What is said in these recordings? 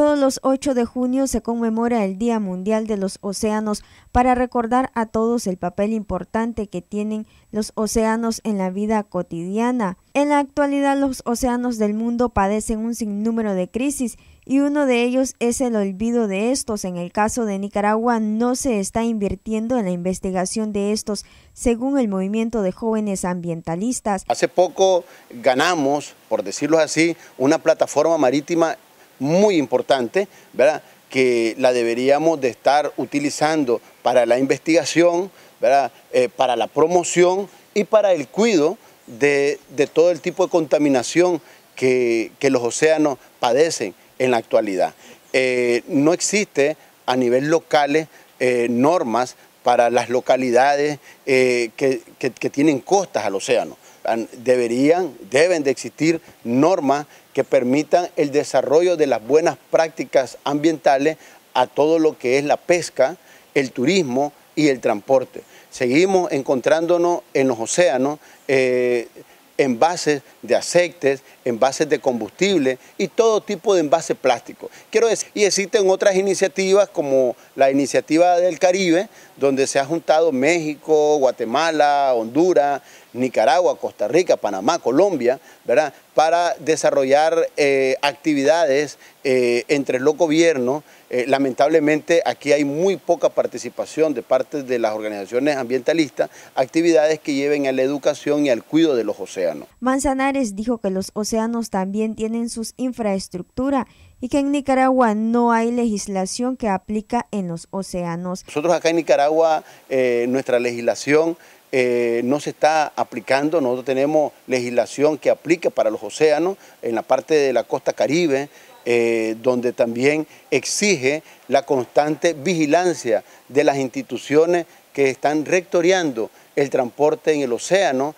todos los 8 de junio se conmemora el Día Mundial de los Océanos para recordar a todos el papel importante que tienen los océanos en la vida cotidiana. En la actualidad los océanos del mundo padecen un sinnúmero de crisis y uno de ellos es el olvido de estos. En el caso de Nicaragua no se está invirtiendo en la investigación de estos, según el movimiento de jóvenes ambientalistas. Hace poco ganamos, por decirlo así, una plataforma marítima muy importante, ¿verdad? que la deberíamos de estar utilizando para la investigación, ¿verdad? Eh, para la promoción y para el cuidado de, todo el tipo de contaminación que, los océanos padecen en la actualidad. Eh, no existe a nivel local eh, normas para las localidades eh, que, tienen costas al océano. Deberían, deben de existir normas que permitan el desarrollo de las buenas prácticas ambientales a todo lo que es la pesca, el turismo y el transporte. Seguimos encontrándonos en los océanos eh, envases de aceites, envases de combustible y todo tipo de envases plásticos. Quiero decir, y existen otras iniciativas como la iniciativa del Caribe, donde se ha juntado México, Guatemala, Honduras, Nicaragua, Costa Rica, Panamá, Colombia, ¿verdad? para desarrollar eh, actividades eh, entre los gobiernos. Eh, lamentablemente aquí hay muy poca participación de parte de las organizaciones ambientalistas, actividades que lleven a la educación y al cuidado de los océanos. Manzanares dijo que los océanos también tienen sus infraestructura y que en Nicaragua no hay legislación que aplica en los océanos. Nosotros acá en Nicaragua, nuestra legislación eh, no se está aplicando, nosotros tenemos legislación que aplica para los océanos en la parte de la costa caribe, eh, donde también exige la constante vigilancia de las instituciones que están rectoriando el transporte en el océano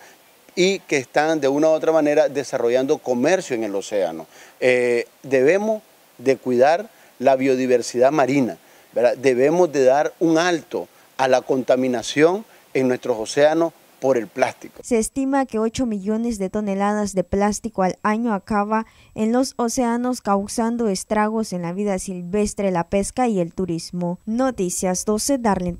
y que están de una u otra manera desarrollando comercio en el océano. Eh, debemos de cuidar la biodiversidad marina, debemos de dar un alto a la contaminación en nuestros océanos por el plástico. Se estima que 8 millones de toneladas de plástico al año acaba en los océanos causando estragos en la vida silvestre, la pesca y el turismo. Noticias 12 Darlene